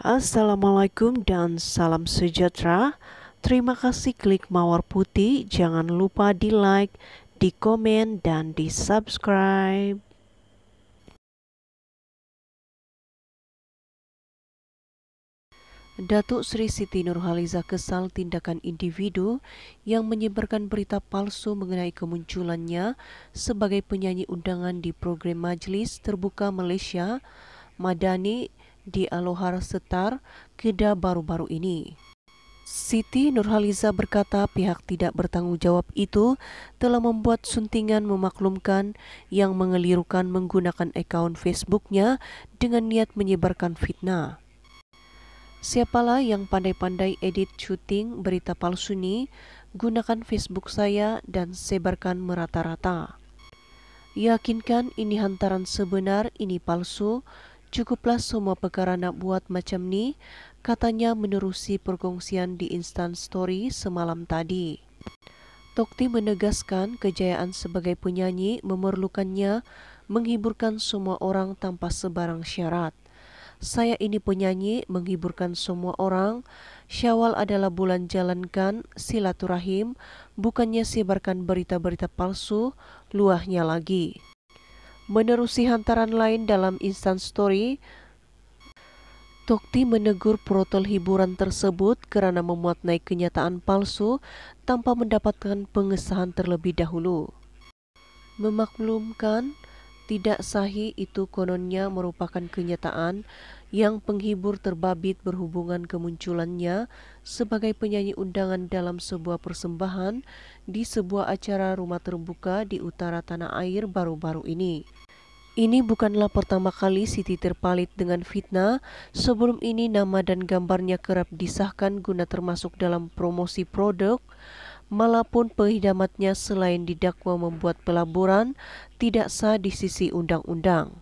Assalamualaikum dan salam sejahtera. Terima kasih klik mawar putih. Jangan lupa di like, di komen, dan di subscribe. Datuk Sri Siti Nurhaliza kesal tindakan individu yang menyebarkan berita palsu mengenai kemunculannya sebagai penyanyi undangan di program Majelis Terbuka Malaysia Madani di Alohar Setar, Kedah baru-baru ini. Siti Nurhaliza berkata pihak tidak bertanggung jawab itu telah membuat suntingan memaklumkan yang mengelirukan menggunakan akun Facebooknya dengan niat menyebarkan fitnah. Siapalah yang pandai-pandai edit syuting berita palsu ini, gunakan Facebook saya dan sebarkan merata-rata. Yakinkan ini hantaran sebenar, ini palsu, Cukuplah semua perkara nak buat macam ni, katanya menerusi perkongsian di Instant Story semalam tadi. Tokti menegaskan kejayaan sebagai penyanyi memerlukannya menghiburkan semua orang tanpa sebarang syarat. Saya ini penyanyi menghiburkan semua orang. Syawal adalah bulan jalankan silaturahim, bukannya sebarkan berita-berita palsu, luahnya lagi. Menerusi hantaran lain dalam Instant Story, Tokti menegur protol hiburan tersebut karena memuat naik kenyataan palsu tanpa mendapatkan pengesahan terlebih dahulu. Memaklumkan, tidak sahih itu kononnya merupakan kenyataan yang penghibur terbabit berhubungan kemunculannya sebagai penyanyi undangan dalam sebuah persembahan di sebuah acara rumah terbuka di utara tanah air baru-baru ini. Ini bukanlah pertama kali Siti terpalit dengan fitnah. Sebelum ini nama dan gambarnya kerap disahkan guna termasuk dalam promosi produk. Malapun penghidamatnya selain didakwa membuat pelaburan, tidak sah di sisi undang-undang.